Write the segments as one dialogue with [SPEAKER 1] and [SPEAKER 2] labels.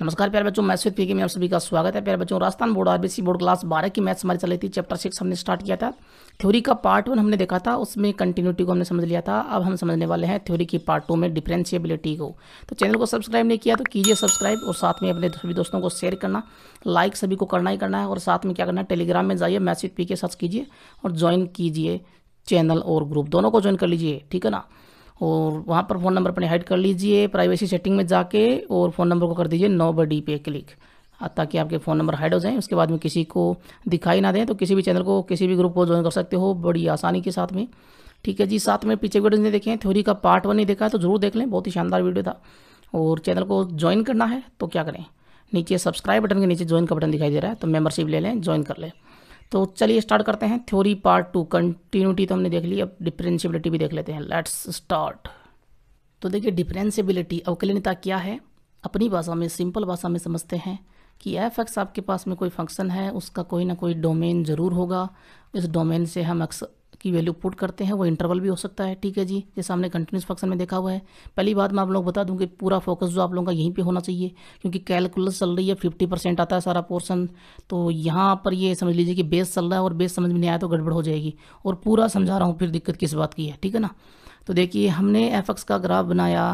[SPEAKER 1] नमस्कार प्यारे बच्चों मैथ्स पी के में आप सभी का स्वागत है प्यारे बच्चों Rajasthan board RBC board class 12 की मैथ्स हमारी चल रही थी चैप्टर सिक्स हमने स्टार्ट किया था थ्योरी का पार्ट वन हमने देखा था उसमें कंटिन्यूटी को हमने समझ लिया था अब हम समझने वाले हैं थ्योरी की पार्ट टू में डिफ्रेंशिएबिलिटी को तो चैनल को सब्सक्राइब नहीं किया तो कीजिए सब्सक्राइब और साथ में अपने सभी दोस्तों को शेयर करना लाइक सभी को करना ही करना है और साथ में क्या करना है टेलीग्राम में जाइए मैथ्स पी के सर्च कीजिए और ज्वाइन कीजिए चैनल और ग्रुप दोनों को ज्वाइन कर लीजिए ठीक है ना और वहाँ पर फ़ोन नंबर अपने हाइड कर लीजिए प्राइवेसी सेटिंग में जाके और फ़ोन नंबर को कर दीजिए नो बडी पे क्लिक हाँ, ताकि आपके फ़ोन नंबर हाइड हो जाएं उसके बाद में किसी को दिखाई ना दें तो किसी भी चैनल को किसी भी ग्रुप को ज्वाइन कर सकते हो बड़ी आसानी के साथ में ठीक है जी साथ में पीछे वीडियो नहीं देखें थ्योरी का पार्ट वन नहीं देखा है तो ज़रूर देख लें बहुत ही शानदार वीडियो था और चैनल को ज्वाइन करना है तो क्या करें नीचे सब्सक्राइब बटन के नीचे ज्वाइन का बटन दिखाई दे रहा है तो मेंबरशिप ले लें ज्वाइन कर लें तो चलिए स्टार्ट करते हैं थ्योरी पार्ट टू कंटिन्यूटी तो हमने देख ली अब डिफ्रेंशियबिलिटी भी देख लेते हैं लेट्स स्टार्ट तो देखिए डिफ्रेंशियबिलिटी अवकलनता क्या है अपनी भाषा में सिंपल भाषा में समझते हैं कि एफ एक्स आपके पास में कोई फंक्शन है उसका कोई ना कोई डोमेन ज़रूर होगा इस डोमेन से हम एक्स की वैल्यू पुट करते हैं वो इंटरवल भी हो सकता है ठीक है जी जैसे हमने कंटिन्यूस फंक्शन में देखा हुआ है पहली बात मैं आप लोग बता दूं कि पूरा फोकस जो आप लोगों का यहीं पे होना चाहिए क्योंकि कैलकुलस चल रही है फिफ्टी परसेंट आता है सारा पोर्सन तो यहाँ पर ये समझ लीजिए कि बेस चल रहा है और बेस समझ में नहीं आया तो गड़बड़ हो जाएगी और पूरा समझा रहा हूँ फिर दिक्कत किस बात की है ठीक है ना तो देखिए हमने एफ का ग्राफ बनाया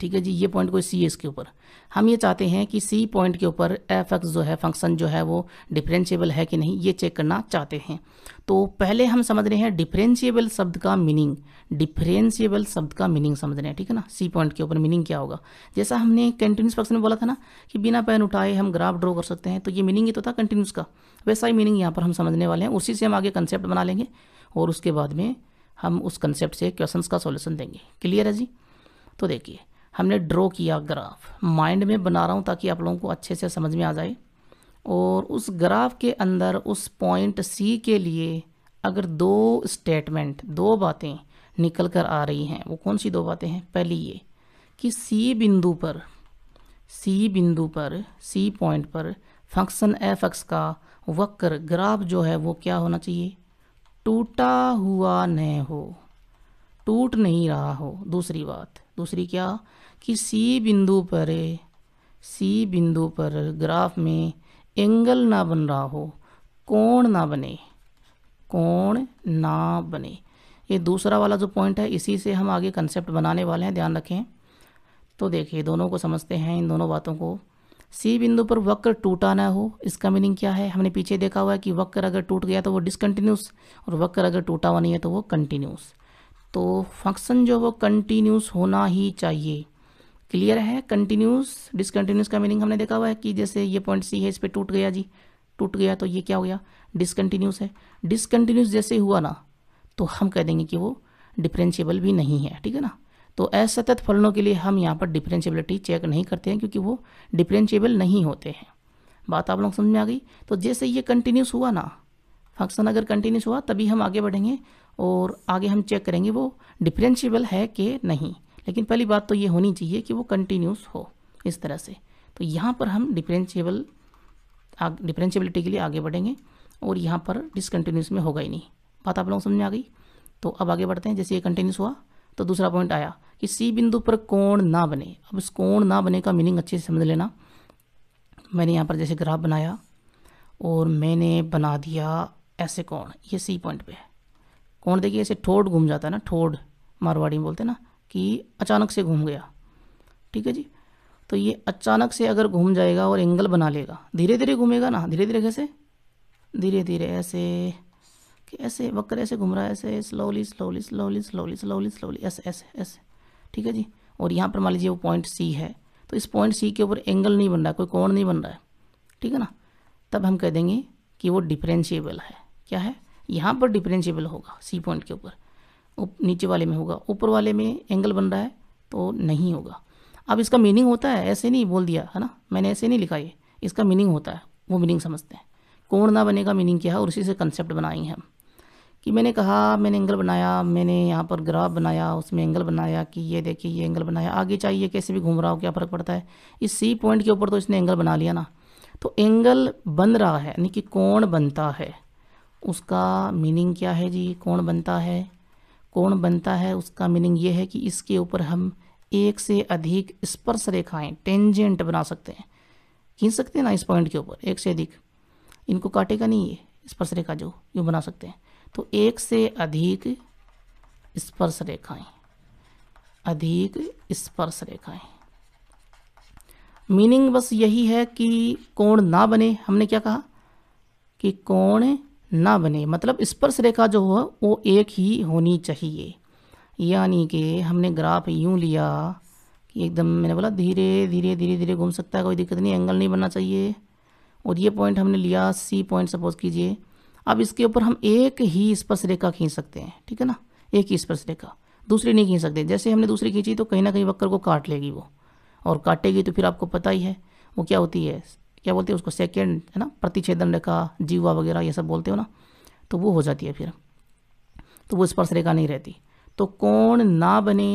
[SPEAKER 1] ठीक है जी ये पॉइंट कोई सी एस के ऊपर हम ये चाहते हैं कि सी पॉइंट के ऊपर एफ एक्स जो है फंक्शन जो है वो डिफ्रेंशिएबल है कि नहीं ये चेक करना चाहते हैं तो पहले हम समझ रहे हैं डिफ्रेंशिएबल शब्द का मीनिंग डिफ्रेंशिएबल शब्द का मीनिंग समझ रहे हैं ठीक है ना सी पॉइंट के ऊपर मीनिंग क्या होगा जैसा हमने कंटिन्यूस फंक्शन में बोला था ना कि बिना पेन उठाए हम ग्राफ ड्रॉ कर सकते हैं तो ये मीनिंग ही तो था कंटिन्यूस का वैसा ही मीनिंग यहाँ पर हम समझने वाले हैं उसी से हम आगे कंसेप्ट बना लेंगे और उसके बाद में हम उस कंसेप्ट से क्वेश्चंस का सॉल्यूशन देंगे क्लियर है जी तो देखिए हमने ड्रॉ किया ग्राफ माइंड में बना रहा हूँ ताकि आप लोगों को अच्छे से समझ में आ जाए और उस ग्राफ के अंदर उस पॉइंट सी के लिए अगर दो स्टेटमेंट दो बातें निकल कर आ रही हैं वो कौन सी दो बातें हैं पहली ये कि सी बिंदु पर सी बिंदु पर सी पॉइंट पर फंक्शन एफ एक्स का वक्र ग्राफ जो है वो क्या होना चाहिए टूटा हुआ न हो टूट नहीं रहा हो दूसरी बात दूसरी क्या कि सी बिंदु पर सी बिंदु पर ग्राफ में एंगल ना बन रहा हो कोण ना बने कोण ना बने ये दूसरा वाला जो पॉइंट है इसी से हम आगे कंसेप्ट बनाने वाले हैं ध्यान रखें तो देखिए दोनों को समझते हैं इन दोनों बातों को सी बिंदु पर वक्र टूटा ना हो इसका मीनिंग क्या है हमने पीछे देखा हुआ है कि वक्र अगर टूट गया तो वो डिसकन्टीन्यूस और वक्र अगर टूटा हुआ नहीं है तो वो कंटिन्यूस तो फंक्शन जो वो कंटिन्यूस होना ही चाहिए क्लियर है कंटिन्यूस डिसकंटिन्यूस का मीनिंग हमने देखा हुआ है कि जैसे ये पॉइंट सी है इस पर टूट गया जी टूट गया तो ये क्या हो गया डिसकंटिन्यूस है डिसकंटिन्यूस जैसे हुआ ना तो हम कह देंगे कि वो डिफ्रेंशियबल भी नहीं है ठीक है ना तो असतत फलनों के लिए हम यहाँ पर डिफ्रेंशियबिलिटी चेक नहीं करते हैं क्योंकि वो डिफ्रेंशियबल नहीं होते हैं बात आप लोग समझ में आ गई तो जैसे ये कंटिन्यूस हुआ ना फंक्शन अगर कंटिन्यूस हुआ तभी हम आगे बढ़ेंगे और आगे हम चेक करेंगे वो डिफ्रेंशियबल है कि नहीं लेकिन पहली बात तो ये होनी चाहिए कि वो कंटिन्यूस हो इस तरह से तो यहाँ पर हम डिफ्रेंशियबल डिफ्रेंशियबिलिटी के लिए आगे बढ़ेंगे और यहाँ पर डिसकन्टिन्यूस में होगा ही नहीं बात आप लोगों को समझ में आ गई तो अब आगे बढ़ते हैं जैसे ये कंटिन्यूस हुआ तो दूसरा पॉइंट आया कि सी बिंदु पर कोण ना बने अब इस कोण ना बने का मीनिंग अच्छे से समझ लेना मैंने यहाँ पर जैसे ग्राफ बनाया और मैंने बना दिया ऐसे कोण ये सी पॉइंट पे है कोण देखिए ऐसे ठोड घूम जाता है ना ठोड मारवाड़ी में बोलते हैं ना कि अचानक से घूम गया ठीक है जी तो ये अचानक से अगर घूम जाएगा और एंगल बना लेगा धीरे धीरे घूमेगा ना धीरे धीरे कैसे धीरे धीरे ऐसे कि ऐसे वक्र ऐसे घूम रहा है ऐसे slowly slowly slowly slowly slowly slowly ऐसे ऐसे ऐसे ठीक है जी और यहाँ पर मान लीजिए वो पॉइंट सी है तो इस पॉइंट सी के ऊपर एंगल नहीं बन रहा है कोई कोण नहीं बन रहा है ठीक है ना तब हम कह देंगे कि वो डिफ्रेंशिएबल है क्या है यहाँ पर डिफरेंशिएबल होगा सी पॉइंट के ऊपर नीचे वाले में होगा ऊपर वाले में एंगल बन रहा है तो नहीं होगा अब इसका मीनिंग होता है ऐसे नहीं बोल दिया है ना मैंने ऐसे नहीं लिखा ये इसका मीनिंग होता है वो मीनिंग समझते हैं कोण ना बने का मीनिंग क्या है और उसी से कंसेप्ट बनाएंगे हम कि मैंने कहा मैंने एंगल बनाया मैंने यहाँ पर ग्राफ बनाया उसमें एंगल बनाया कि ये देखिए ये एंगल बनाया आगे चाहिए कैसे भी घूम रहा हो क्या फ़र्क पड़ता है इस सी पॉइंट के ऊपर तो इसने एंगल बना लिया ना तो एंगल बन रहा है यानी कि कोण बनता है उसका मीनिंग क्या है जी कोण बनता है कोण बनता है उसका मीनिंग ये है कि इसके ऊपर हम एक से अधिक स्पर्श रेखाएं टेंजेंट बना सकते हैं खींच सकते हैं ना इस पॉइंट के ऊपर एक से अधिक इनको काटेगा नहीं ये स्पर्श रेखा जो ये बना सकते हैं तो एक से अधिक स्पर्श रेखाएं अधिक स्पर्श रेखाएं मीनिंग बस यही है कि कोण ना बने हमने क्या कहा कि कोण ना बने मतलब स्पर्श रेखा जो हो वो एक ही होनी चाहिए यानी कि हमने ग्राफ यूँ लिया कि एकदम मैंने बोला धीरे धीरे धीरे धीरे घूम सकता है कोई दिक्कत नहीं एंगल नहीं बनना चाहिए और ये पॉइंट हमने लिया सी पॉइंट सपोज कीजिए अब इसके ऊपर हम एक ही स्पर्श रेखा खींच सकते हैं ठीक है ना एक ही स्पर्श रेखा दूसरी नहीं खींच सकते जैसे हमने दूसरी खींची तो कहीं ना कहीं वक्कर को काट लेगी वो और काटेगी तो फिर आपको पता ही है वो क्या होती है क्या बोलते हैं उसको सेकेंड है ना प्रतिच्छेदन रेखा जीवा वगैरह ये सब बोलते हो ना तो वो हो जाती है फिर तो वो स्पर्श रेखा नहीं रहती तो कोण ना बने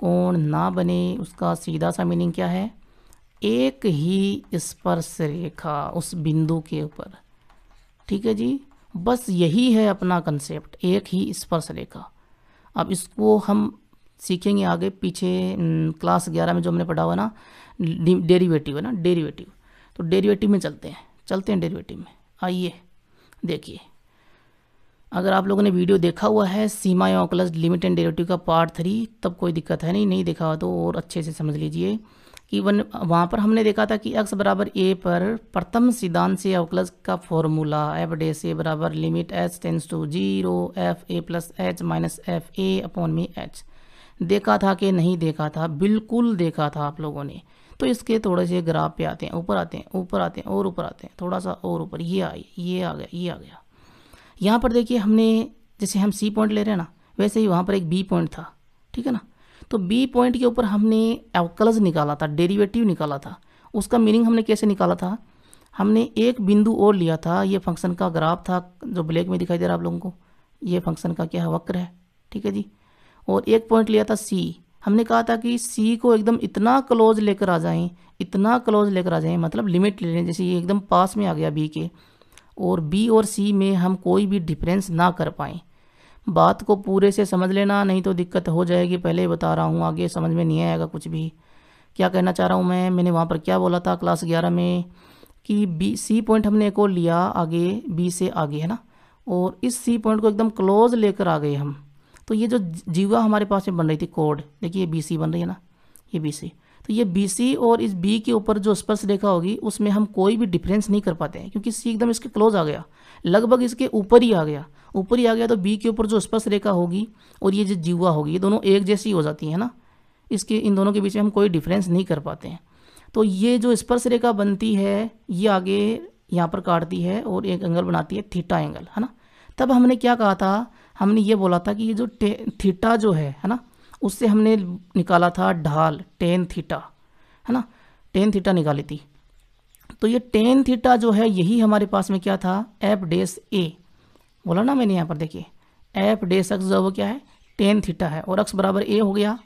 [SPEAKER 1] कोण ना बने उसका सीधा सा मीनिंग क्या है एक ही स्पर्श रेखा उस बिंदु के ऊपर ठीक है जी बस यही है अपना कंसेप्ट एक ही स्पर्श रेखा अब इसको हम सीखेंगे आगे पीछे क्लास ग्यारह में जो हमने पढ़ा हुआ ना डेरिवेटिव है ना डेरिवेटिव तो डेरिवेटिव में चलते हैं चलते हैं डेरिवेटिव में आइए देखिए अगर आप लोगों ने वीडियो देखा हुआ है सीमा या ऑकलस लिमिट एंड डेरेटिव का पार्ट थ्री तब कोई दिक्कत है नहीं नहीं देखा हुआ तो और अच्छे से समझ लीजिए कि वन वहाँ पर हमने देखा था कि एक्स बराबर ए पर प्रथम सिद्धांत से ऑकलस का फॉर्मूला एफ डे से बराबर limit H tends to zero F A plus H minus F A upon मी एच देखा था कि नहीं देखा था बिल्कुल देखा था आप लोगों ने तो इसके थोड़े से ग्राफ पे आते हैं ऊपर आते हैं ऊपर आते हैं और ऊपर आते हैं थोड़ा सा और ऊपर ये आ ये आ गया ये आ गया यहाँ पर देखिए हमने जैसे हम सी पॉइंट ले रहे हैं ना वैसे ही वहाँ पर एक बी पॉइंट था ठीक है ना तो बी पॉइंट के ऊपर हमने एवकलज निकाला था डेरीवेटिव निकाला था उसका मीनिंग हमने कैसे निकाला था हमने एक बिंदु और लिया था ये फंक्शन का ग्राफ था जो ब्लैक में दिखाई दे रहा है आप लोगों को ये फंक्शन का क्या वक्र है ठीक है जी और एक पॉइंट लिया था सी हमने कहा था कि सी को एकदम इतना क्लोज लेकर आ जाएं इतना क्लोज लेकर आ जाएं मतलब लिमिट ले लें जैसे ये एकदम पास में आ गया बी के और बी और सी में हम कोई भी डिफरेंस ना कर पाएं बात को पूरे से समझ लेना नहीं तो दिक्कत हो जाएगी पहले ही बता रहा हूँ आगे समझ में नहीं आएगा कुछ भी क्या कहना चाह रहा हूँ मैं मैंने वहाँ पर क्या बोला था क्लास ग्यारह में कि बी सी पॉइंट हमने एक और लिया आगे बी से आगे है ना और इस सी पॉइंट को एकदम क्लोज लेकर आ गए हम तो ये जो जीवा हमारे पास में बन रही थी कोड देखिए ये बी सी बन रही है ना ये बी सी तो ये बी सी और इस बी के ऊपर जो स्पर्श रेखा होगी उसमें हम कोई भी डिफरेंस नहीं कर पाते हैं क्योंकि सी एकदम इसके क्लोज आ गया लगभग इसके ऊपर ही आ गया ऊपर ही आ गया तो बी के ऊपर जो स्पर्श रेखा होगी और ये जो जीवा होगी ये दोनों एक जैसी हो जाती है ना इसके इन दोनों के बीच में हम कोई डिफरेंस नहीं कर पाते हैं तो ये जो स्पर्श रेखा बनती है ये आगे यहाँ पर काटती है और एक एंगल बनाती है थीटा एंगल है ना तब हमने क्या कहा था हमने ये बोला था कि ये जो थीटा जो है है ना उससे हमने निकाला था ढाल टेन थीटा है ना टेन थीटा निकाली थी तो ये टेन थीटा जो है यही हमारे पास में क्या था एफ डेस ए बोला ना मैंने यहाँ पर देखिए एफ डेस एक्स जो वो क्या है टेन थीटा है और अक्स बराबर ए हो गया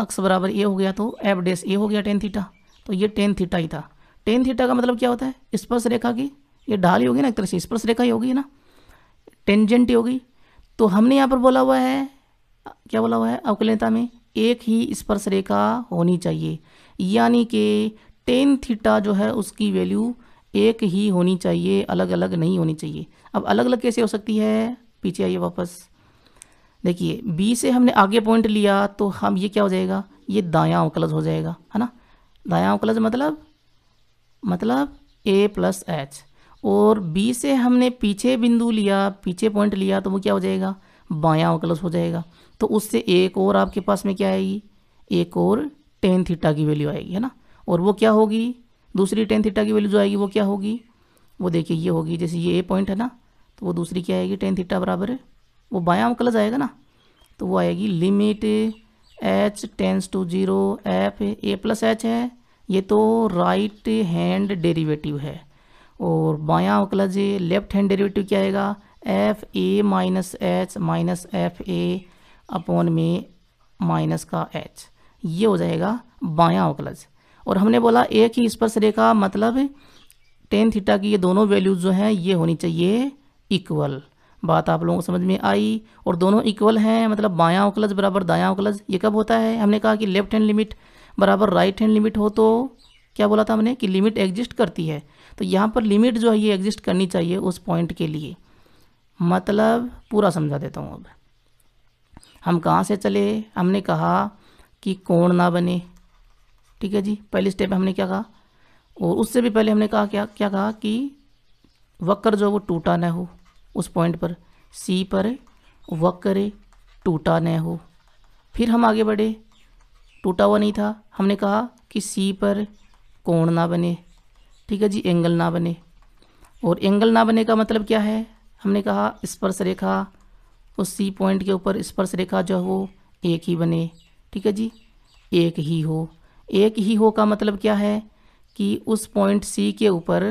[SPEAKER 1] अक्स बराबर ए हो गया तो एफ डेस ए हो गया टेन थीटा तो ये टेन थीटा ही था टेन थीटा का मतलब क्या होता है स्पर्श रेखा की ये ढाल ही होगी ना एक तरह से स्पर्श रेखा ही होगी ना टेंजेंट ही होगी तो हमने यहाँ पर बोला हुआ है क्या बोला हुआ है अवकलता में एक ही स्पर्श रेखा होनी चाहिए यानी कि टेन थीटा जो है उसकी वैल्यू एक ही होनी चाहिए अलग अलग नहीं होनी चाहिए अब अलग अलग कैसे हो सकती है पीछे आइए वापस देखिए बी से हमने आगे पॉइंट लिया तो हम ये क्या हो जाएगा ये दाया अवकलज हो जाएगा है ना दाया अवकलज मतलब मतलब ए प्लस एच और बी से हमने पीछे बिंदु लिया पीछे पॉइंट लिया तो वो क्या हो जाएगा बाया अवकलश हो जाएगा तो उससे एक और आपके पास में क्या आएगी एक और टेन थीटा की वैल्यू आएगी है ना और वो क्या होगी दूसरी टेन थीटा की वैल्यू जो आएगी वो क्या होगी वो देखिए ये होगी जैसे ये ए पॉइंट है ना तो वो दूसरी क्या आएगी टेन थीटा बराबर है वो बाया अवकलश आएगा ना तो वो आएगी limit H tends to zero F A plus H है ये तो राइट हैंड डेरीवेटिव है और बायां अवकलज जी लेफ्ट हैंड डेरिवेटिव क्या आएगा F A minus H minus F A upon में माइनस का एच ये हो जाएगा बायां अवकलज और हमने बोला एक ही स्पर्श रेखा मतलब टेन थीटा की ये दोनों वैल्यूज जो हैं ये होनी चाहिए इक्वल बात आप लोगों को समझ में आई और दोनों इक्वल हैं मतलब बायां अवकलज बराबर दायां अवकलज ये कब होता है हमने कहा कि लेफ्ट हैंड लिमिट बराबर राइट हैंड लिमिट हो तो क्या बोला था हमने कि लिमिट एग्जिस्ट करती है तो यहाँ पर लिमिट जो है ये एग्जिस्ट करनी चाहिए उस पॉइंट के लिए मतलब पूरा समझा देता हूँ अब हम कहाँ से चले हमने कहा कि कोण ना बने ठीक है जी पहले स्टेप हमने क्या कहा और उससे भी पहले हमने कहा क्या क्या कहा कि वक्र जो वो टूटा ना हो उस पॉइंट पर सी पर वक्र टूटा न हो फिर हम आगे बढ़े टूटा हुआ नहीं था हमने कहा कि सी पर कोण ना बने ठीक है जी एंगल ना बने और एंगल ना बने का मतलब क्या है हमने कहा स्पर्श रेखा उस सी पॉइंट के ऊपर स्पर्श रेखा जो हो एक ही बने ठीक है जी एक ही हो एक ही हो का मतलब क्या है कि उस पॉइंट सी के ऊपर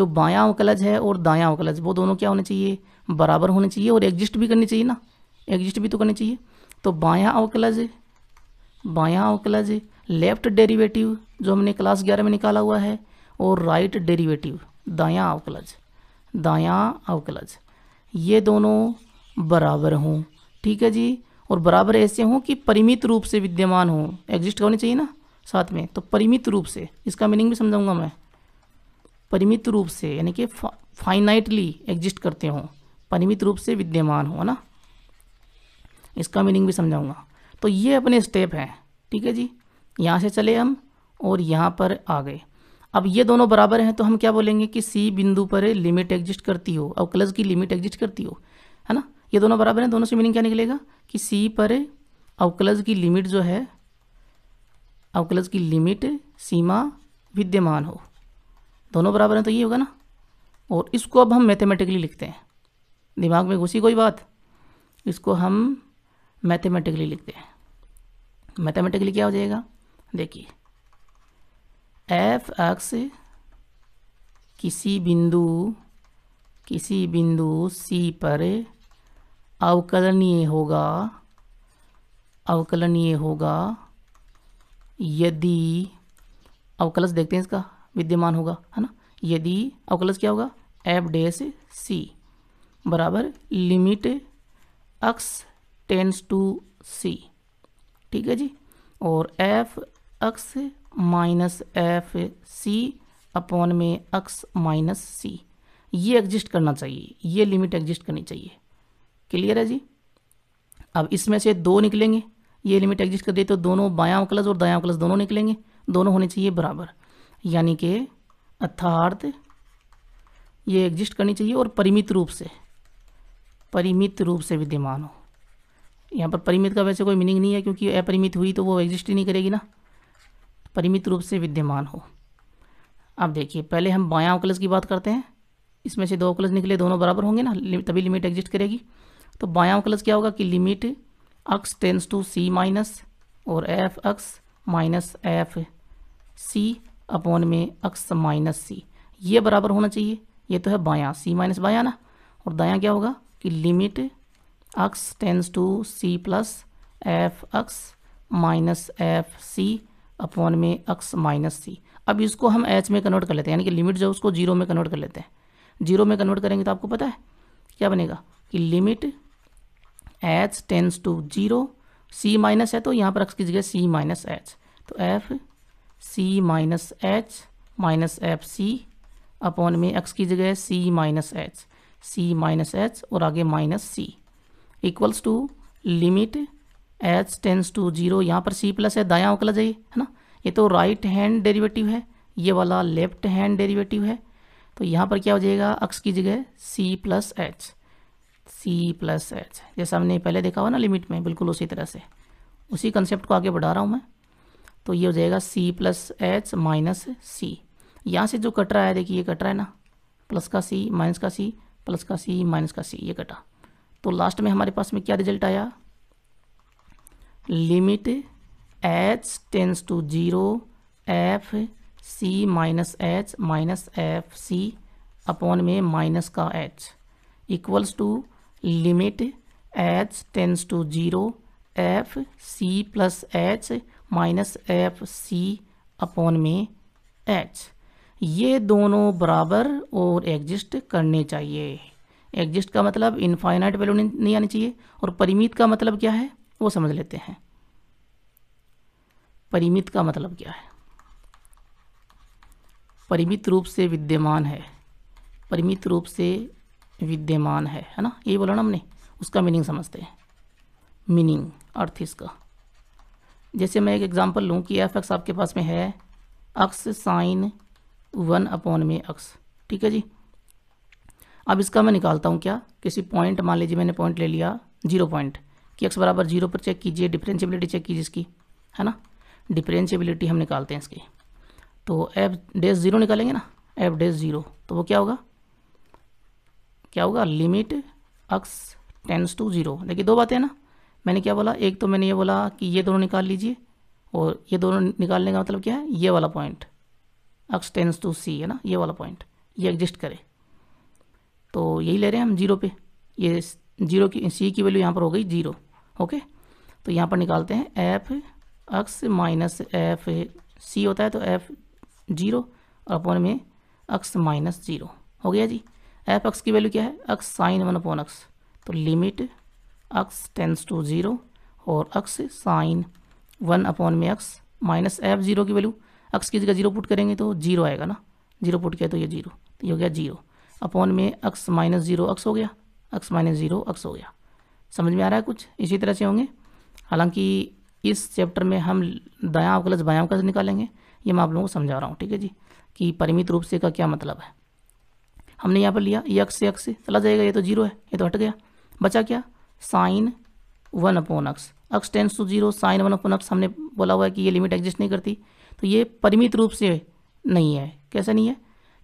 [SPEAKER 1] जो बायां अवकलज है और दायां अवकलज वो दोनों क्या होने चाहिए बराबर होने चाहिए और एग्जिस्ट भी करनी चाहिए ना एग्जिस्ट भी तो करनी चाहिए तो बायां अवकलज बायां अवकलज लेफ्ट डेरिवेटिव जो हमने क्लास ग्यारह में निकाला हुआ है और राइट डेरिवेटिव दायां अवकलज दायां अवकलज ये दोनों बराबर हों ठीक है जी और बराबर ऐसे हों कि परिमित रूप से विद्यमान हों एग्जिस्ट करनी चाहिए ना साथ में तो परिमित रूप से इसका मीनिंग भी समझाऊंगा मैं परिमित रूप से यानी कि फा, फाइनाइटली एग्जिस्ट करते हों परिमित रूप से विद्यमान हो ना इसका मीनिंग भी समझाऊंगा तो ये अपने स्टेप हैं ठीक है जी यहाँ से चले हम और यहाँ पर आ गए अब ये दोनों बराबर हैं तो हम क्या बोलेंगे कि सी बिंदु पर लिमिट एग्जिस्ट करती हो और क्लज की लिमिट एग्जिस्ट करती हो है ना ये दोनों बराबर हैं दोनों से मीनिंग क्या निकलेगा कि सी पर अवकलज की लिमिट जो है अवकलज की लिमिट सीमा विद्यमान हो दोनों बराबर हैं तो ये होगा ना और इसको अब हम मैथमेटिकली लिखते हैं दिमाग में घुसी कोई बात इसको हम मैथमेटिकली लिखते हैं मैथमेटिकली क्या हो जाएगा देखिए एफ एक्स किसी बिंदु किसी बिंदु सी पर अवकलनीय होगा अवकलनीय होगा यदि अवकलश देखते हैं इसका विद्यमान होगा है ना यदि अवकलश क्या होगा एफ डेस सी बराबर limit x tends to c ठीक है जी और f x minus f c upon में एक्स माइनस सी ये एग्जिस्ट करना चाहिए ये लिमिट एग्जिस्ट करनी चाहिए क्लियर है जी अब इसमें से दो निकलेंगे ये लिमिट एग्जिस्ट कर दी तो दोनों बायां क्लस और दायां क्लस दोनों निकलेंगे दोनों होने चाहिए बराबर यानी कि अर्थार्थ ये एग्जिस्ट करनी चाहिए और परिमित रूप से परिमित रूप से विद्यमान हो यहाँ पर परिमित का वैसे कोई मीनिंग नहीं है क्योंकि अपरिमित हुई तो वो एग्जिस्ट ही नहीं करेगी ना परिमित रूप से विद्यमान हो अब देखिए पहले हम बायां अवकलज की बात करते हैं इसमें से दो अवकलज निकले दोनों बराबर होंगे ना तभी लिमिट एग्जिस्ट करेगी तो बायां अवकलज क्या होगा कि limit x tends to c minus और f x minus f c upon में एक्स माइनस सी ये बराबर होना चाहिए ये तो है बायां सी माइनस बायां ना और दायां क्या होगा कि limit x tends to c plus f x minus f c upon में एक्स माइनस सी अब इसको हम एच में कन्वर्ट कर लेते हैं यानी कि लिमिट जो उसको जीरो में कन्वर्ट कर लेते हैं जीरो में कन्वर्ट करेंगे तो आपको पता है क्या बनेगा कि limit H tends to zero c minus है तो यहाँ पर रख जगह सी माइनस एच तो f c minus H minus f c upon में एक्स की जगह c minus h c minus h और आगे minus c equals to limit H tends to zero यहाँ पर सी प्लस है दाया उकला जाइए है ना ये तो राइट हैंड डेरिवेटिव है ये वाला लेफ्ट हैंड डेरिवेटिव है तो यहाँ पर क्या हो जाएगा अक्स की जगह c plus h c plus h जैसा हमने पहले देखा हुआ ना लिमिट में बिल्कुल उसी तरह से उसी कंसेप्ट को आगे बढ़ा रहा हूँ मैं तो ये हो जाएगा c plus H minus c यहाँ से जो कट रहा है देखिए ये कट रहा है ना प्लस का सी माइनस का सी प्लस का सी माइनस का सी ये कटा तो लास्ट में हमारे पास में क्या रिजल्ट आया limit H tends to zero f c minus H minus f c upon में माइनस का h equals to limit H tends to zero f c plus H minus f c upon में h ये दोनों बराबर और exist करने चाहिए exist का मतलब इनफाइनाइट वैल्यू नहीं आनी चाहिए और परिमित का मतलब क्या है वो समझ लेते हैं परिमित का मतलब क्या है परिमित रूप से विद्यमान है परिमित रूप से विद्यमान है है ना यही बोला ना हमने उसका मीनिंग समझते हैं मीनिंग अर्थ इसका जैसे मैं एक एग्जांपल लूँ कि एफ एक्स आपके पास में है अक्स साइन वन अपॉन में अक्स ठीक है जी अब इसका मैं निकालता हूँ क्या किसी पॉइंट मान लीजिए मैंने पॉइंट ले लिया जीरो पॉइंट कि एक्स बराबर जीरो पर चेक कीजिए डिफ्रेंशियबिलिटी चेक कीजिए इसकी है ना डिफ्रेंशियबिलिटी हम निकालते हैं इसकी तो एफ डेज ज़ीरो निकालेंगे ना एफ डेज ज़ीरो तो वो क्या होगा क्या होगा limit x tends to zero देखिए दो बातें हैं ना मैंने क्या बोला एक तो मैंने ये बोला कि ये दोनों निकाल लीजिए और ये दोनों निकालने का मतलब क्या है ये वाला point x tends to c है ना ये वाला पॉइंट ये एग्जिस्ट करे तो यही ले रहे हैं हम जीरो पे ये जीरो की सी की वैल्यू यहाँ पर हो गई जीरो ओके तो यहाँ पर निकालते हैं f x minus f c होता है तो एफ जीरो अपॉन में अक्स माइनस जीरो हो गया जी एफ अक्स की वैल्यू क्या है x sine one upon x तो limit x tends to zero और अक्स साइन वन अपॉन में अक्स माइनस एफ जीरो की वैल्यू अक्स की जगह जीरो पुट करेंगे तो जीरो आएगा ना जीरो पुट किया तो ये जीरो तो ये हो गया जीरो अपॉन में अक्स माइनस जीरो अक्स हो गया अक्स माइनस जीरो अक्स हो गया समझ में आ रहा है कुछ इसी तरह से होंगे हालांकि इस चैप्टर में हम दया अवकलज बायां अवकलज निकालेंगे ये मैं आप लोगों को समझा रहा हूँ ठीक है जी कि परिमित रूप से का क्या मतलब है हमने यहाँ पर लिया ये अक्स से अक्स से चला जाएगा ये तो जीरो है ये तो हट गया बचा क्या sine one upon x x tends to zero sine one upon x हमने बोला हुआ है कि ये लिमिट एग्जिस्ट नहीं करती तो ये परिमित रूप से नहीं है कैसे नहीं है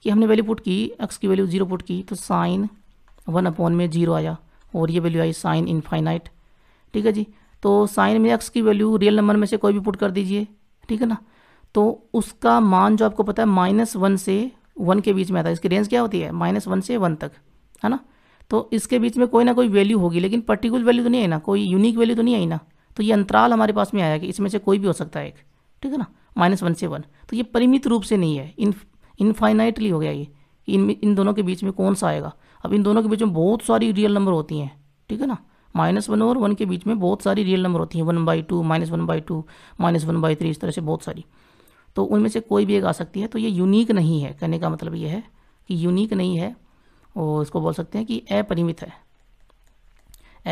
[SPEAKER 1] कि हमने वैल्यू पुट की अक्स की वैल्यू जीरो पुट की तो साइन वन अपोन में जीरो आया और ये वैल्यू आई साइन इनफाइनाइट ठीक है जी तो साइन में एक्स की वैल्यू रियल नंबर में से कोई भी पुट कर दीजिए ठीक है ना तो उसका मान जो आपको पता है माइनस वन से वन के बीच में आता है इसकी रेंज क्या होती है माइनस वन से वन तक है ना तो इसके बीच में कोई ना कोई वैल्यू होगी लेकिन पर्टिकुलर वैल्यू तो नहीं है ना कोई यूनिक वैल्यू तो नहीं आई ना तो ये अंतराल हमारे पास में आया कि इसमें से कोई भी हो सकता है एक ठीक है ना माइनस वन से वन तो ये परिमित रूप से नहीं है इन इनफाइनाइटली हो गया ये इन इन दोनों के बीच में कौन सा आएगा अब इन दोनों के बीच में बहुत सारी रियल नंबर होती हैं ठीक है ना माइनस वन और वन के बीच में बहुत सारी रियल नंबर होती हैं one by two minus one by two minus one by three इस तरह से बहुत सारी तो उनमें से कोई भी एक आ सकती है तो ये यूनिक नहीं है कहने का मतलब ये है कि यूनिक नहीं है और इसको बोल सकते हैं कि अपरिमित है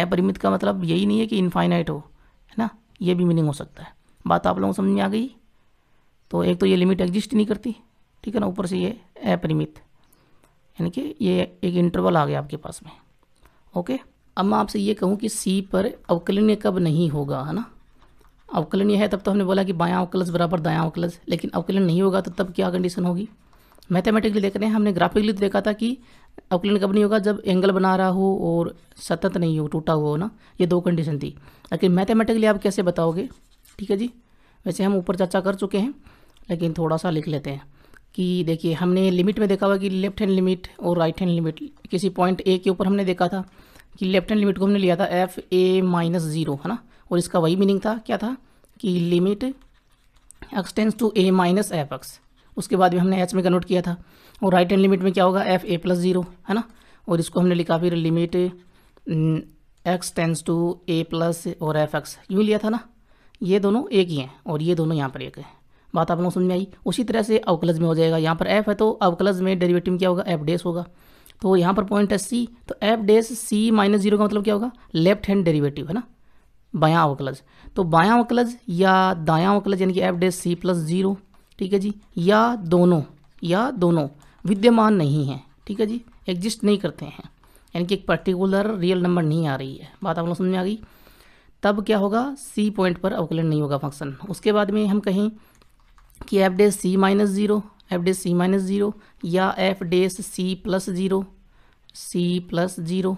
[SPEAKER 1] अपरिमित का मतलब यही नहीं है कि इनफाइनाइट हो है ना ये भी मीनिंग हो सकता है बात आप लोगों को समझ में आ गई तो एक तो ये लिमिट एग्जिस्ट नहीं करती ठीक है ना ऊपर से ये अपरिमित यानी कि ये एक इंटरवल आ गया आपके पास में ओके अब मैं आपसे ये कहूँ कि सी पर अवकलनीय कब नहीं होगा है ना अवकलनीय है तब तो हमने बोला कि बायां अवकलज बराबर दायां अवकलज लेकिन अवकलन नहीं होगा तो तब क्या कंडीशन होगी मैथमेटिकली देख रहे हैं हमने ग्राफिकली तो देखा था कि अवकलन कब नहीं होगा जब एंगल बना रहा हो और सतत नहीं हो टूटा हुआ हो ना ये दो कंडीशन थी लेकिन मैथमेटिकली आप कैसे बताओगे ठीक है जी वैसे हम ऊपर चर्चा कर चुके हैं लेकिन थोड़ा सा लिख लेते हैं कि देखिए हमने लिमिट में देखा हुआ कि लेफ्ट हैंड लिमिट और राइट हैंड लिमिट किसी पॉइंट ए के ऊपर हमने देखा था कि लेफ्ट हैंड लिमिट को हमने लिया था एफ ए माइनस ज़ीरो है ना और इसका वही मीनिंग था क्या था कि limit x tends to a minus f x उसके बाद भी हमने एच में कन्वर्ट किया था और राइट हैंड लिमिट में क्या होगा एफ ए प्लस ज़ीरो है ना और इसको हमने लिखा फिर limit x tends to a plus और एफ एक्स यूँ लिया था ना ये दोनों एक ही हैं और ये दोनों यहाँ पर एक हैं बात आप लोगों को समझ में आई उसी तरह से अवकलज में हो जाएगा यहाँ पर एफ है तो अवकलज में डेरिवेटिव क्या होगा एफ डेस होगा तो यहाँ पर पॉइंट है सी तो f dash c minus zero का मतलब क्या होगा लेफ्ट हैंड डेरिवेटिव है ना बाया अवकलज तो बाया अवकलज या दाया अवकलज यानी कि f dash c plus zero ठीक है जी या दोनों या दोनों विद्यमान नहीं है ठीक है जी एग्जिस्ट नहीं करते हैं यानी कि एक पर्टिकुलर रियल नंबर नहीं आ रही है बात आप लोग समझ में आ गई तब क्या होगा सी पॉइंट पर अवकलन नहीं होगा फंक्शन उसके बाद में हम कहें कि f dash c minus zero f dash c minus zero या f dash c plus zero c plus zero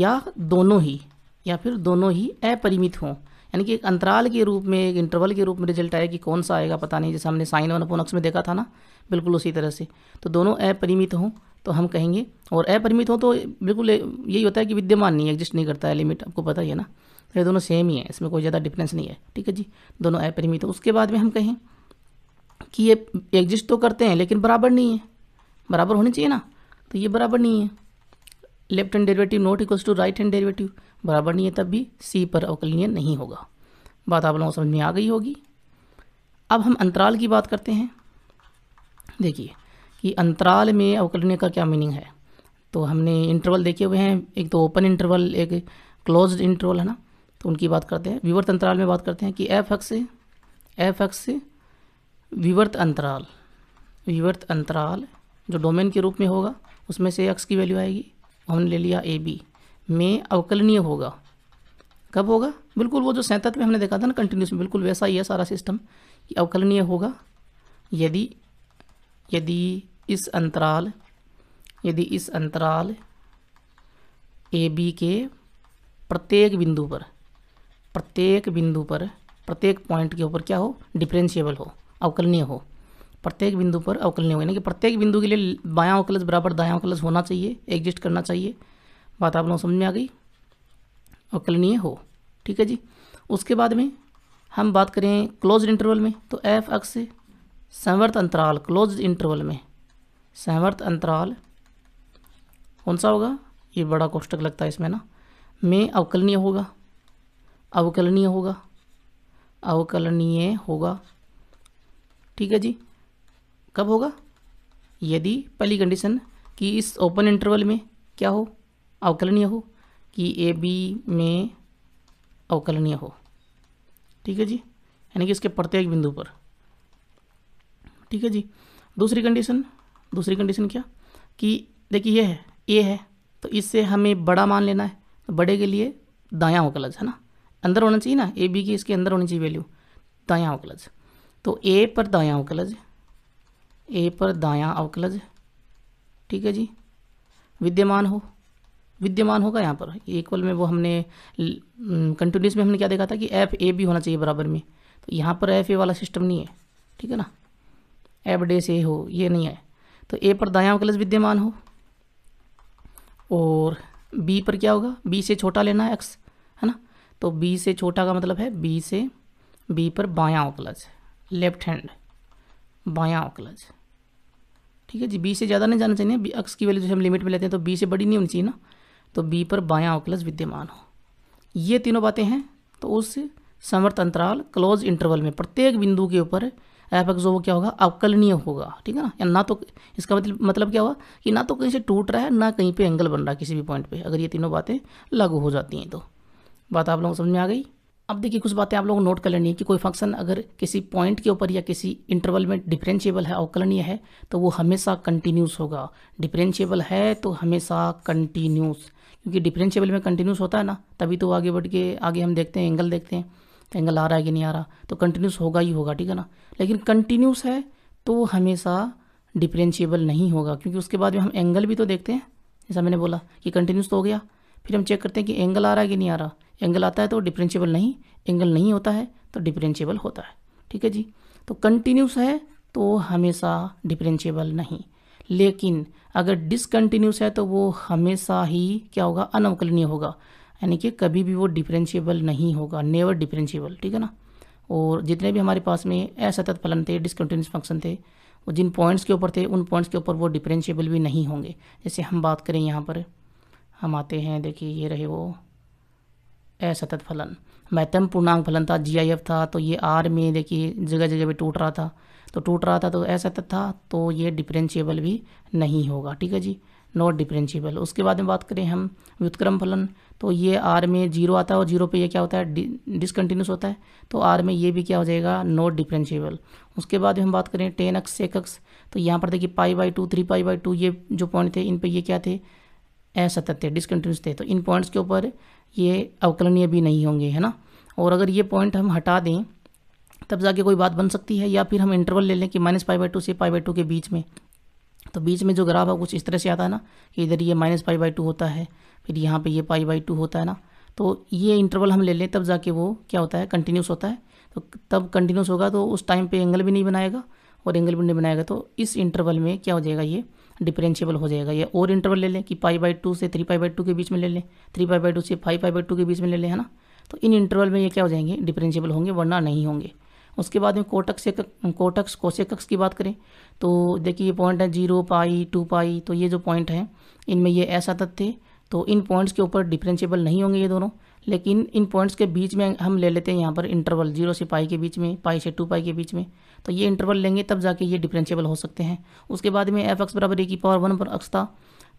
[SPEAKER 1] या दोनों ही या फिर दोनों ही अपरिमित हों यानी कि एक अंतराल के रूप में एक इंटरवल के रूप में रिजल्ट आया कि कौन सा आएगा पता नहीं जैसे हमने साइन वन अपोनक्स में देखा था ना बिल्कुल उसी तरह से तो दोनों अपरिमित हों तो हम कहेंगे और अपरिमित हो तो बिल्कुल यही होता है कि विद्यमान नहीं एग्जिस्ट नहीं करता है लिमिट आपको पता ही है ना तो ये दोनों सेम ही है इसमें कोई ज़्यादा डिफरेंस नहीं है ठीक है जी दोनों अपरिमित हो उसके बाद में हम कहें कि ये एग्जिस्ट तो करते हैं लेकिन बराबर नहीं है बराबर होनी चाहिए ना तो ये बराबर नहीं है left hand derivative not equals to right hand derivative बराबर नहीं है तब भी सी पर अवकलनीय नहीं होगा बात आप लोगों को समझ में आ गई होगी अब हम अंतराल की बात करते हैं देखिए कि अंतराल में अवकलनीय का क्या मीनिंग है तो हमने इंटरवल देखे हुए हैं एक तो ओपन इंटरवल एक क्लोज इंटरवल है ना तो उनकी बात करते हैं विवर्त अंतराल में बात करते हैं कि एफ एक्स से एफ एक्स से विवर्त अंतराल विवर्त अंतराल जो डोमेन के रूप में होगा उसमें से एक्स की वैल्यू आएगी हमने ले लिया ए बी में अवकलनीय होगा कब होगा बिल्कुल वो जो सैंतत में हमने देखा था ना कंटिन्यूस में बिल्कुल वैसा ही है सारा सिस्टम कि अवकलनीय होगा यदि यदि इस अंतराल यदि इस अंतराल ए बी के प्रत्येक बिंदु पर प्रत्येक बिंदु पर प्रत्येक पॉइंट के ऊपर क्या हो डिफ्रेंशिएबल हो अवकलनीय हो प्रत्येक बिंदु पर अवकलनीय हो यानी कि प्रत्येक बिंदु के लिए बायां अवकलज बराबर दायां अवकलज होना चाहिए एग्जिस्ट करना चाहिए बात आप लोगों समझ में आ गई अवकलनीय हो ठीक है जी उसके बाद में हम बात करें क्लोज इंटरवल में तो एफ अक्स संवर्त अंतराल क्लोज इंटरवल में संवर्त अंतराल कौन सा होगा ये बड़ा कोष्टक लगता है इसमें ना में अवकलनीय होगा अवकलनीय होगा अवकलनीय होगा ठीक है जी कब होगा यदि पहली कंडीशन कि इस ओपन इंटरवल में क्या हो अवकलनीय हो कि ए बी में अवकलनीय हो ठीक है जी यानी कि इसके प्रत्येक बिंदु पर ठीक है जी दूसरी कंडीशन दूसरी कंडीशन क्या कि देखिए ये है ए है तो इससे हमें बड़ा मान लेना है तो बड़े के लिए दायां अवकलज है ना अंदर होना चाहिए ना ए बी की इसके अंदर होनी चाहिए वैल्यू दायां अवकलज तो ए पर दायां अवकलज ए पर दायां अवकलज ठीक है जी विद्यमान हो विद्यमान होगा यहाँ पर इक्वल में वो हमने कंटिन्यूस में हमने क्या देखा था कि एफ ए भी होना चाहिए बराबर में तो यहाँ पर एफ ए वाला सिस्टम नहीं है ठीक है ना एफ डे ए हो ये नहीं है तो ए पर दायां अवकलज विद्यमान हो और बी पर क्या होगा बी से छोटा लेना है एक्स है ना तो बी से छोटा का मतलब है बी से बी पर बायां अवकलज है लेफ्ट हैंड बायां क्लज ठीक है जी बी से ज़्यादा नहीं जाना चाहिए बी अक्स की वैल्यू जैसे हम लिमिट में लेते हैं तो बी से बड़ी नहीं होनी चाहिए ना तो बी पर बायां अवकलज विद्यमान हो ये तीनों बातें हैं तो उस समर्थ अंतराल क्लोज इंटरवल में प्रत्येक बिंदु के ऊपर एफ एक्स वो क्या होगा अवकलनीय होगा ठीक है ना या ना तो इसका मतलब मतलब क्या हुआ कि ना तो कहीं से टूट रहा है ना कहीं पे एंगल बन रहा है किसी भी पॉइंट पे अगर ये तीनों बातें लागू हो जाती हैं तो बात आप लोगों को समझ में आ गई अब देखिए कुछ बातें आप लोग नोट कर लेनी है कि कोई फंक्शन अगर किसी पॉइंट के ऊपर या किसी इंटरवल में डिफरेंशिएबल है अवकलनीय है तो वो हमेशा कंटिन्यूस होगा डिफरेंशिएबल है तो हमेशा कंटिन्यूस क्योंकि डिफरेंशिएबल में कंटिन्यूस होता है ना तभी तो आगे बढ़ के आगे हम देखते हैं एंगल देखते हैं एंगल आ रहा है कि नहीं आ रहा तो कंटिन्यूस होगा ही होगा ठीक है ना लेकिन कंटिन्यूस है तो हमेशा डिफरेंशिएबल नहीं होगा क्योंकि उसके बाद में हम एंगल भी तो देखते हैं जैसा मैंने बोला कि कंटिन्यूस तो हो गया फिर हम चेक करते हैं कि एंगल आ रहा है कि नहीं आ रहा एंगल आता है तो डिफ्रेंशियबल नहीं एंगल नहीं होता है तो डिफ्रेंशियबल होता है ठीक है जी तो कंटिन्यूस है तो हमेशा डिफ्रेंशियबल नहीं लेकिन अगर डिसकंटिन्यूस है तो वो हमेशा ही क्या होगा अनवकलनीय होगा यानी कि कभी भी वो डिफ्रेंशियबल नहीं होगा नेवर डिफ्रेंशियबल ठीक है ना और जितने भी हमारे पास में असतत फलन थे डिसकंटिन्यूस फंक्शन थे वो जिन पॉइंट्स के ऊपर थे उन पॉइंट्स के ऊपर वो डिफ्रेंशियबल भी नहीं होंगे जैसे हम बात करें यहाँ पर हम आते हैं देखिए ये रहे वो असतत फलन मैतम पूर्णांग फलन था जी था तो ये आर में देखिए जगह जगह पे टूट रहा था तो टूट रहा था तो असतत था तो ये डिफ्रेंशिएबल भी नहीं होगा ठीक है जी नॉट डिफ्रेंशिएबल उसके बाद में बात करें हम व्युतक्रम फलन तो ये आर में जीरो आता है और जीरो पे ये क्या होता है डि, होता है तो आर में ये भी क्या हो जाएगा नॉट डिफ्रेंशिएबल उसके बाद हम बात करें टेन एक्स एक एक्स तो यहाँ पर देखिए pi by two three pi by two ये जो पॉइंट थे इन पर ये क्या थे असतत्य डिसकंटिन्यूस थे तो इन पॉइंट्स के ऊपर ये अवकलनीय भी नहीं होंगे है ना और अगर ये पॉइंट हम हटा दें तब जाके कोई बात बन सकती है या फिर हम इंटरवल ले लें कि माइनस फाइव बाई टू से फाइव बाई टू के बीच में तो बीच में जो ग्राफ है कुछ इस तरह से आता है ना कि इधर ये माइनस फाइव बाई टू होता है फिर यहाँ पे ये फाइव बाई टू होता है ना तो ये इंटरवल हम ले लें तब जाके वो क्या होता है कंटिन्यूस होता है तो तब कंटिन्यूस होगा तो उस टाइम पर एंगल भी नहीं बनाएगा और एंगल भी नहीं बनाएगा तो इस इंटरवल में क्या हो जाएगा ये डिफ्रेंशियबल हो जाएगा या और इंटरवल ले लें कि पाई बाई टू से थ्री पाई बाई टू के बीच में ले लें थ्री पाई बाई टू से फाइव पाई बाई टू के बीच में ले लें है ना तो इन इंटरवल में ये क्या हो जाएंगे डिफ्रेंशियबल होंगे वरना नहीं होंगे उसके बाद में कोटक से कोटक्स कोसेकक्स की बात करें तो देखिए ये पॉइंट है जीरो पाई टू पाई तो ये जो पॉइंट हैं इनमें ये ऐसा तथ्य तो इन पॉइंट्स के ऊपर डिफ्रेंशियबल नहीं होंगे ये दोनों लेकिन इन पॉइंट्स के बीच में हम ले लेते हैं यहाँ पर इंटरवल जीरो से पाई के बीच में पाई से टू पाई के बीच में तो ये इंटरवल लेंगे तब जाके ये डिफ्रेंशियबल हो सकते हैं उसके बाद में एफ एक्स बराबर ए की पावर वन पर एक्स था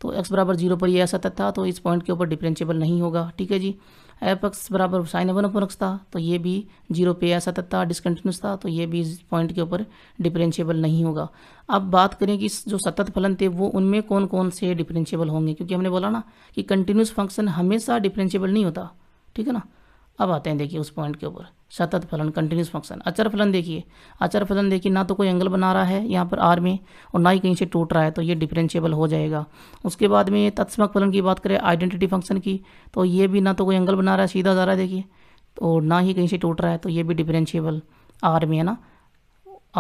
[SPEAKER 1] तो एक्स बराबर जीरो पर ये ऐसा था तो इस पॉइंट के ऊपर डिफ्रेंशियबल नहीं होगा ठीक है जी एफ एक्स बराबर साइन वन पर एक्स था तो ये भी जीरो पे ऐसा था डिसकन्टिन्यूस था तो ये भी इस पॉइंट के ऊपर डिफ्रेंशियबल नहीं होगा अब बात करें कि जो सतत फलन थे वो उनमें कौन कौन से डिफ्रेंशियबल होंगे क्योंकि हमने बोला ना कि कंटिन्यूस फंक्शन हमेशा डिफ्रेंशियबल नहीं होता ठीक है ना अब आते हैं देखिए उस पॉइंट के ऊपर सतत फलन कंटिन्यूस फंक्शन अचर फलन देखिए अचर फलन देखिए ना तो कोई एंगल बना रहा है यहाँ पर आर में और ना ही कहीं से टूट रहा है तो ये डिफ्रेंशियबल हो जाएगा उसके बाद में तत्समक फलन की बात करें आइडेंटिटी फंक्शन की तो ये भी ना तो कोई एंगल बना रहा है सीधा जा रहा है देखिए और तो ना ही कहीं से टूट रहा है तो ये भी डिफ्रेंशियबल आर में है ना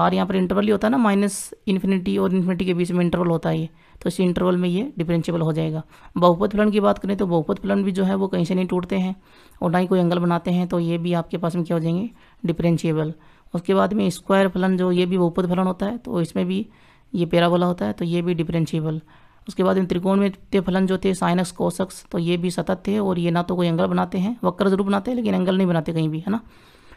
[SPEAKER 1] आर यहाँ पर इंटरवल ही होता है ना माइनस इन्फिनिटी और इन्फिनिटी के बीच में इंटरवल होता है ये तो इस इंटरवल में ये डिफ्रेंशियबल हो जाएगा बहुपद फलन की बात करें तो बहुपद फलन भी जो है वो कहीं से नहीं टूटते हैं और ना ही कोई एंगल बनाते हैं तो ये भी आपके पास में क्या हो जाएंगे डिफ्रेंशियबल उसके बाद में स्क्वायर फलन जो ये भी बहुपद फलन होता है तो इसमें भी ये पेराबोला होता है तो ये भी डिफ्रेंशियबल उसके बाद में त्रिकोण में ते फलन जो थे साइनक्स कोशक्स तो ये भी सतत थे और ये ना तो कोई एंगल बनाते हैं वक्र जरूर बनाते हैं लेकिन एंगल नहीं बनाते कहीं भी है ना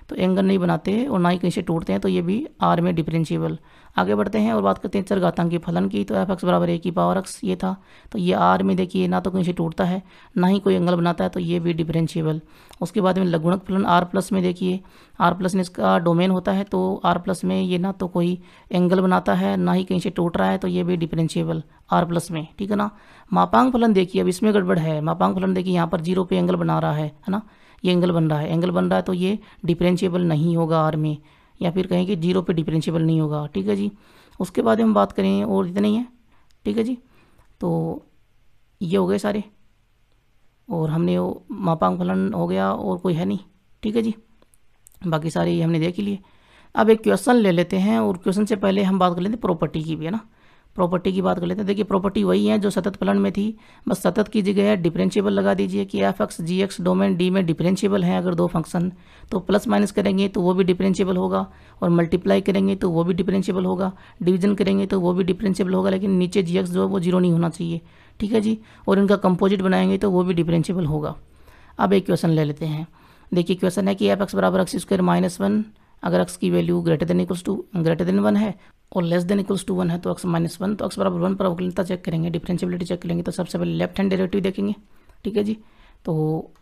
[SPEAKER 1] तो एंगल नहीं बनाते और ना ही कहीं से टूटते हैं तो ये भी आर में डिफ्रेंशियबल आगे बढ़ते हैं और बात करते हैं चरघातांक की फलन की तो एफ एक्स बराबर ए की पावर एक्स ये था तो ये आर में देखिए ना तो कहीं से टूटता है ना ही कोई एंगल बनाता है तो ये भी डिफ्रेंशियबल उसके बाद में लघुणक फलन आर प्लस में देखिए आर प्लस में इसका डोमेन होता है तो आर प्लस में ये ना तो कोई एंगल बनाता है ना ही कहीं से टूट रहा है तो ये भी डिफ्रेंशियबल आर प्लस में ठीक है ना मापांग फलन देखिए अब इसमें गड़बड़ है मापांग फलन देखिए यहाँ पर जीरो पे एंगल बना रहा है ना ये एंगल बन रहा है एंगल बन रहा है तो ये डिफ्रेंशिएबल नहीं होगा आर में या फिर कहें कि जीरो पे डिफ्रेंशिएबल नहीं होगा ठीक है जी उसके बाद हम बात करें और इतने ही है ठीक है जी तो ये हो गए सारे और हमने वो मापांग फलन हो गया और कोई है नहीं ठीक है जी बाकी सारे ये हमने देख लिए अब एक क्वेश्चन ले लेते हैं और क्वेश्चन से पहले हम बात कर लेते हैं प्रॉपर्टी की भी है ना प्रॉपर्टी की बात कर लेते हैं देखिए प्रॉपर्टी वही है जो सतत फलन में थी बस सतत की जगह डिफरेंशियबल लगा दीजिए कि f x g x domain d में डिफरेंशिएबल है अगर दो फंक्शन तो प्लस माइनस करेंगे तो वो भी डिफरेंशियबल होगा और मल्टीप्लाई करेंगे तो वो भी डिफरेंशिएबल होगा डिवीजन करेंगे तो वो भी डिफरेंशियबल होगा लेकिन नीचे जी एक्स जो है वो जीरो नहीं होना चाहिए ठीक है जी और इनका कंपोजिट बनाएंगे तो वो भी डिफरेंशिएबल होगा अब एक क्वेश्चन ले लेते हैं देखिए क्वेश्चन है कि एफ एक्स बराबर एक्स स्क्वायर माइनस वन अगर एक्स की value greater than equals to greater than one है और less than equals to one है तो एक्स माइनस वन तो एक्स बराबर वन पर अवकलनता चेक करेंगे डिफ्रेंशियबिलिटी चेक करेंगे तो सबसे पहले लेफ्ट हैंड डेरेटिव देखेंगे ठीक है जी तो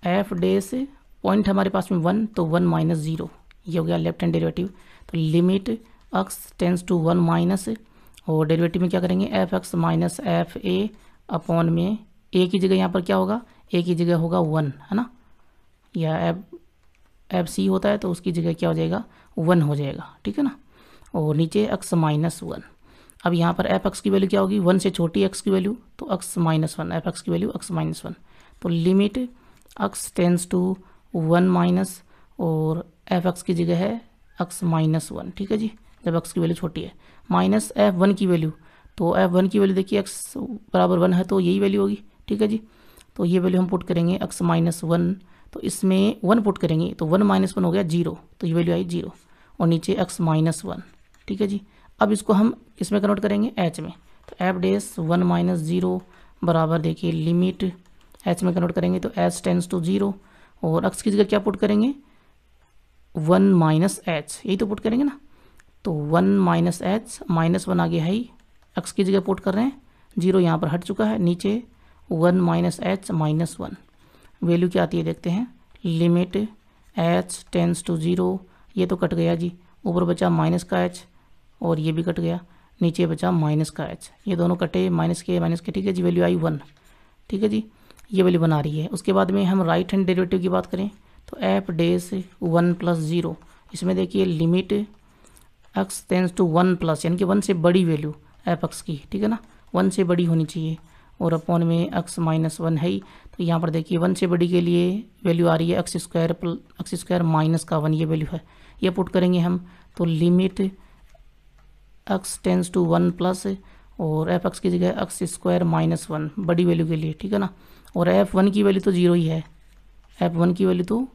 [SPEAKER 1] एफ डे से पॉइंट हमारे पास में वन तो वन माइनस जीरो ये हो गया लेफ्ट हैंड डेरेटिव तो limit x tends to one minus और डेरिवेटिव में क्या करेंगे f x minus F A upon में ए की जगह यहाँ पर क्या होगा ए की जगह होगा वन है ना या एफ एफ सी होता है तो उसकी जगह क्या हो जाएगा वन हो जाएगा ठीक है ना और नीचे एक्स माइनस वन अब यहाँ पर एफ एक्स की वैल्यू क्या होगी वन से छोटी एक्स की वैल्यू तो x minus one f x की वैल्यू एक्स माइनस वन तो limit x tends to one minus और एफ एक्स की जगह है एक्स माइनस वन ठीक है जी जब एक्स की वैल्यू छोटी है माइनस एफ वन की वैल्यू तो एफ वन की वैल्यू देखिए एक्स बराबर वन है तो यही वैल्यू होगी ठीक है जी तो ये वैल्यू हम पुट करेंगे एक्स माइनस वन तो इसमें वन पुट करेंगे तो वन माइनस वन हो गया जीरो तो ये वैल्यू आई जीरो और नीचे एक्स माइनस वन ठीक है जी अब इसको हम इसमें कन्वर्ट करेंगे एच में तो f dash one minus zero बराबर देखिए लिमिट एच में कन्वर्ट करेंगे तो एच टेंस टू ज़ीरो और एक्स की जगह क्या पुट करेंगे वन माइनस एच यही तो पुट करेंगे ना तो one minus H minus one आगे है ही एक्स की जगह पुट कर रहे हैं जीरो यहाँ पर हट चुका है नीचे one minus H minus one value क्या आती है देखते हैं limit H tends to zero ये तो कट गया जी ऊपर बचा माइनस का एच और ये भी कट गया नीचे बचा माइनस का एच ये दोनों कटे माइनस के माइनस के ठीक है जी वैल्यू आई वन ठीक है जी ये वैल्यू बना रही है उसके बाद में हम राइट हैंड डेरिवेटिव की बात करें तो f dash one plus zero इसमें देखिए limit x tends to one plus यानी कि वन से बड़ी वैल्यू एफ एक्स की ठीक है ना वन से बड़ी होनी चाहिए और अपॉन में एक्स माइनस वन है ही तो यहाँ पर देखिए वन से बड़ी के लिए वैल्यू आ रही है x square x square minus का वन ये वैल्यू है ये पुट करेंगे हम तो limit x tends to one plus और एफ एक्स की जगह एक्स स्क्वायर माइनस वन बड़ी वैल्यू के लिए ठीक है ना और एफ वन की वैल्यू तो जीरो ही है एफ वन की वैल्यू तो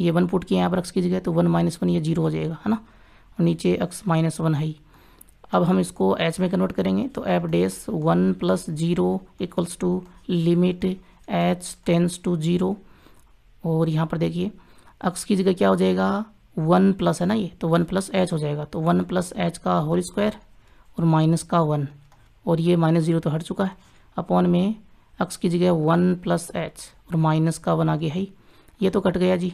[SPEAKER 1] ये वन पुट किया यहाँ पर एक्स की जगह तो वन माइनस वन ये जीरो हो जाएगा है ना और नीचे एक्स माइनस वन है ही अब हम इसको एच में कन्वर्ट करेंगे तो f dash one plus zero equals to limit H tends to zero और यहाँ पर देखिए एक्स की जगह क्या हो जाएगा वन प्लस है ना ये तो वन प्लस एच हो जाएगा तो वन प्लस एच का होल स्क्वायर और माइनस का वन और ये माइनस जीरो तो हट चुका है अपॉन में एक्स की जगह वन प्लस एच और माइनस का वन आ गया है ये तो कट गया जी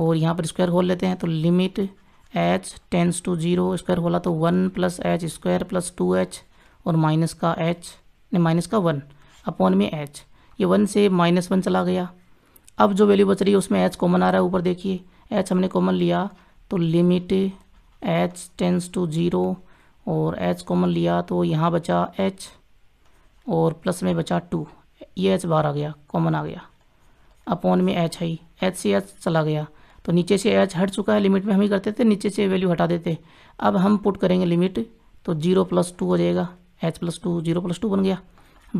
[SPEAKER 1] और यहाँ पर स्क्वायर होल लेते हैं तो limit H tends to zero square होला तो one plus h square plus two h और माइनस का एच नहीं माइनस का वन अपॉन में एच ये वन से माइनस वन चला गया अब जो वैल्यू बच रही है उसमें एच कॉमन आ रहा है ऊपर देखिए एच हमने कॉमन लिया तो limit H tends to zero और एच कॉमन लिया तो यहाँ बचा एच और प्लस में बचा टू ये एच बाहर आ गया कॉमन आ गया अपॉन में एच है एच से एच चला गया तो नीचे से एच हट चुका है लिमिट में हम ही करते थे नीचे से वैल्यू हटा देते अब हम पुट करेंगे लिमिट तो जीरो प्लस टू हो जाएगा h plus two zero plus two बन गया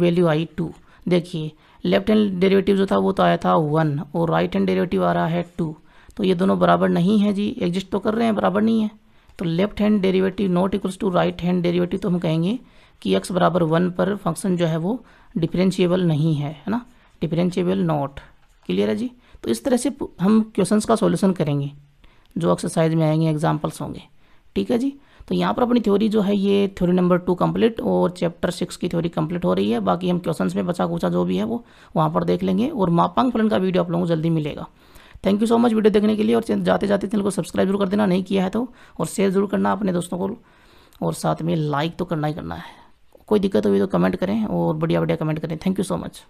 [SPEAKER 1] वैल्यू आई टू देखिए लेफ्ट हैंड डेरिवेटिव जो था वो तो आया था वन और राइट हैंड डेरिवेटिव आ रहा है टू तो ये दोनों बराबर नहीं है जी एग्जिस्ट तो कर रहे हैं बराबर नहीं है तो left hand derivative not equals to right hand derivative तो हम कहेंगे कि एक्स बराबर वन पर फंक्शन जो है वो डिफरेंशिएबल नहीं है है ना डिफरेंशिएबल नॉट क्लियर है जी तो इस तरह से हम क्वेश्चंस का सॉल्यूशन करेंगे जो एक्सरसाइज में आएंगे एग्जाम्पल्स होंगे ठीक है जी तो यहाँ पर अपनी थ्योरी जो है ये थ्योरी नंबर टू कंप्लीट और चैप्टर सिक्स की थ्योरी कंप्लीट हो रही है बाकी हम क्वेश्चंस में बचा कुचा जो भी है वो वहाँ पर देख लेंगे और मापांग फलन का वीडियो आप लोगों को जल्दी मिलेगा thank you so much video देखने के लिए और जाते जाते चैनल को सब्सक्राइब जरूर कर देना नहीं किया है तो और शेयर जरूर करना अपने दोस्तों को और साथ में लाइक तो करना ही करना है कोई दिक्कत हुई तो कमेंट करें और बढ़िया बढ़िया कमेंट करें थैंक यू सो मच